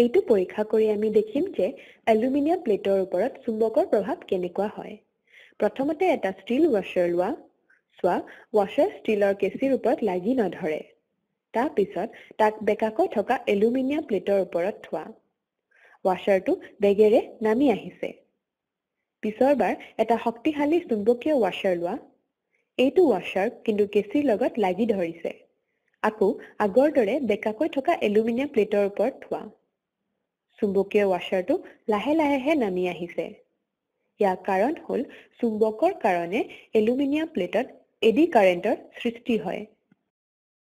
এইটো পৰীক্ষা কৰি আমি দেখিম যে এলুমিনিয়াম প্লেটৰ ওপৰত চুম্বকৰ প্ৰভাৱ কেনেকুৱা হয় প্ৰথমতে এটা ষ্টীল ৱাশ্বাৰ লোৱা চোৱা ৱাশ্বাৰ ষ্টীলৰ কেঁচিৰ ওপৰত লাগি নধৰে তাৰপিছত তাক বেকাকৈ থকা এলুমিনিয়াম প্লেটৰ ওপৰত থোৱা ৱাশ্বাৰটো বেগেৰে নামি আহিছে পিছৰবাৰ এটা শক্তিশালী চুম্বকীয় ৱাশ্বাৰ লোৱা এইটো ৱাশ্বাৰ কিন্তু কেঁচিৰ লগত লাগি ধৰিছে আকৌ আগৰ দৰে বেকাকৈ থকা এলুমিনিয়াম প্লেটৰ ওপৰত থোৱা চুম্বকীয় ৱাশ্বাৰটো লাহে লাহেহে নামি আহিছে ইয়াৰ কাৰণ হ'ল চুম্বকৰ কাৰণে এলুমিনিয়াম প্লেটত এডি কাৰেণ্টৰ সৃষ্টি হয়